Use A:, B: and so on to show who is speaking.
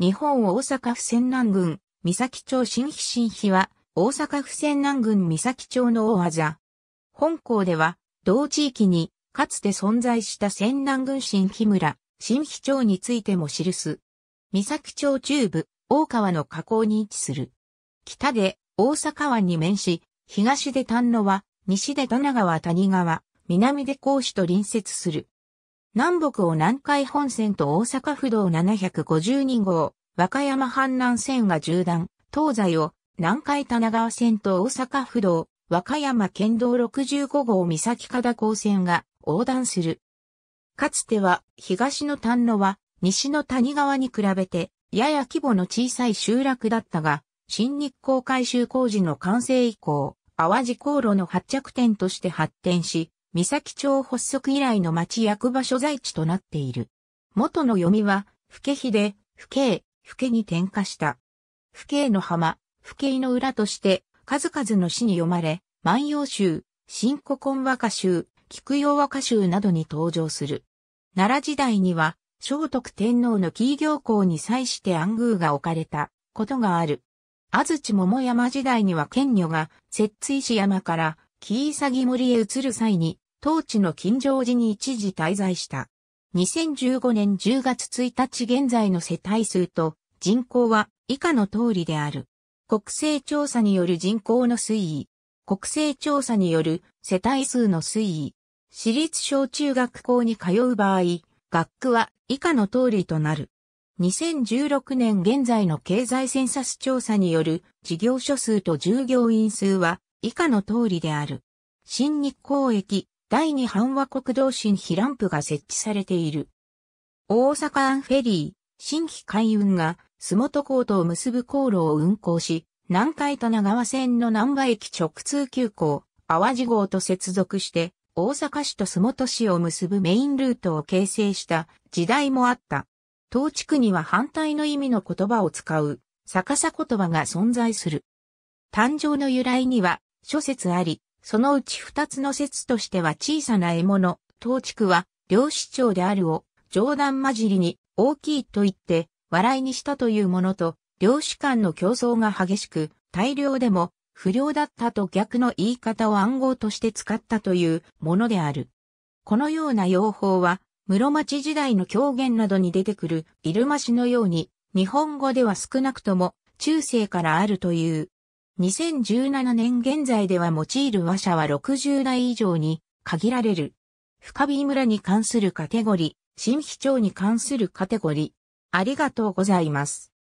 A: 日本大阪府泉南郡、三崎町新比新比は、大阪府泉南郡三崎町の大技。本校では、同地域に、かつて存在した泉南郡新飛村、新比町についても記す。三崎町中部、大川の河口に位置する。北で大阪湾に面し、東で丹野は、西で田名川谷川、南で甲子と隣接する。南北を南海本線と大阪府道752号、和歌山阪南線が縦断、東西を南海田川線と大阪府道、和歌山県道65号三崎田高線が横断する。かつては東の丹野は西の谷川に比べてやや規模の小さい集落だったが、新日光改修工事の完成以降、淡路航路の発着点として発展し、三崎町発足以来の町役場所在地となっている。元の読みは、府家日で、府家、府家に転化した。府家の浜、府家の裏として、数々の詩に読まれ、万葉集、新古今和歌集、菊陽和歌集などに登場する。奈良時代には、聖徳天皇の紀伊行校に際して暗宮が置かれたことがある。安土桃山時代には県女が、摂津石山から、紀伊鷺森へ移る際に、当地の金城寺に一時滞在した。2015年10月1日現在の世帯数と人口は以下の通りである。国勢調査による人口の推移。国勢調査による世帯数の推移。私立小中学校に通う場合、学区は以下の通りとなる。2016年現在の経済センサス調査による事業所数と従業員数は以下の通りである。新日光駅、第2版和国道新ヒランプが設置されている。大阪アンフェリー、新規海運が、洲本港とを結ぶ航路を運行し、南海と長和線の南波駅直通急行、淡路号と接続して、大阪市と洲本市を結ぶメインルートを形成した時代もあった。当地区には反対の意味の言葉を使う、逆さ言葉が存在する。誕生の由来には諸説あり、そのうち二つの説としては小さな獲物、当地区は、漁師長であるを、冗談交じりに、大きいと言って、笑いにしたというものと、漁師間の競争が激しく、大量でも、不良だったと逆の言い方を暗号として使ったというものである。このような用法は、室町時代の狂言などに出てくる、入間氏のように、日本語では少なくとも、中世からあるという。2017年現在では用いる和社は60代以上に限られる。深ビ村に関するカテゴリー、新秘町に関するカテゴリー。ありがとうございます。